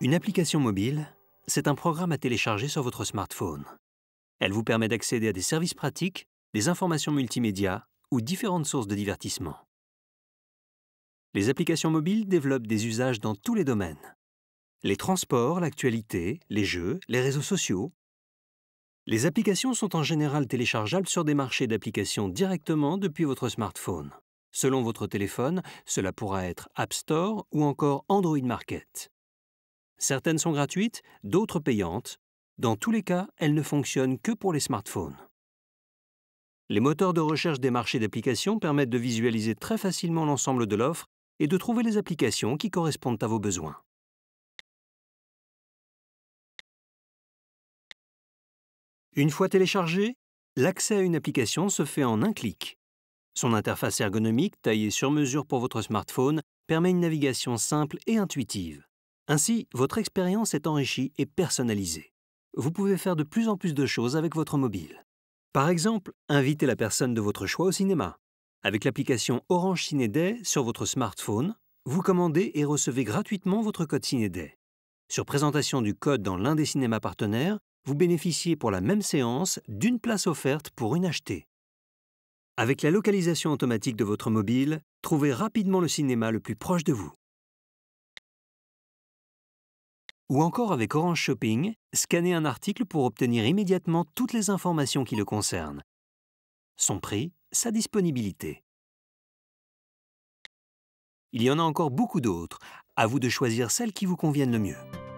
Une application mobile, c'est un programme à télécharger sur votre smartphone. Elle vous permet d'accéder à des services pratiques, des informations multimédia ou différentes sources de divertissement. Les applications mobiles développent des usages dans tous les domaines. Les transports, l'actualité, les jeux, les réseaux sociaux. Les applications sont en général téléchargeables sur des marchés d'applications directement depuis votre smartphone. Selon votre téléphone, cela pourra être App Store ou encore Android Market. Certaines sont gratuites, d'autres payantes. Dans tous les cas, elles ne fonctionnent que pour les smartphones. Les moteurs de recherche des marchés d'applications permettent de visualiser très facilement l'ensemble de l'offre et de trouver les applications qui correspondent à vos besoins. Une fois téléchargée, l'accès à une application se fait en un clic. Son interface ergonomique, taillée sur mesure pour votre smartphone, permet une navigation simple et intuitive. Ainsi, votre expérience est enrichie et personnalisée. Vous pouvez faire de plus en plus de choses avec votre mobile. Par exemple, invitez la personne de votre choix au cinéma. Avec l'application Orange Cinéday sur votre smartphone, vous commandez et recevez gratuitement votre code Cinéday. Sur présentation du code dans l'un des cinémas partenaires, vous bénéficiez pour la même séance d'une place offerte pour une achetée. Avec la localisation automatique de votre mobile, trouvez rapidement le cinéma le plus proche de vous. Ou encore avec Orange Shopping, scanner un article pour obtenir immédiatement toutes les informations qui le concernent. Son prix, sa disponibilité. Il y en a encore beaucoup d'autres, à vous de choisir celles qui vous conviennent le mieux.